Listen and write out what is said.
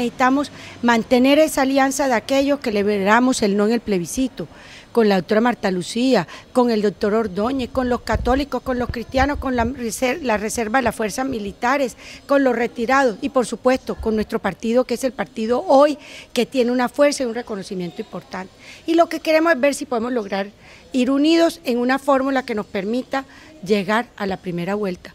necesitamos mantener esa alianza de aquellos que liberamos el no en el plebiscito, con la doctora Marta Lucía, con el doctor Ordóñez, con los católicos, con los cristianos, con la, reserva de las fuerzas militares, con los retirados y por supuesto con nuestro partido que es el partido hoy que tiene una fuerza y un reconocimiento importante. Y lo que queremos es ver si podemos lograr ir unidos en una fórmula que nos permita llegar a la primera vuelta.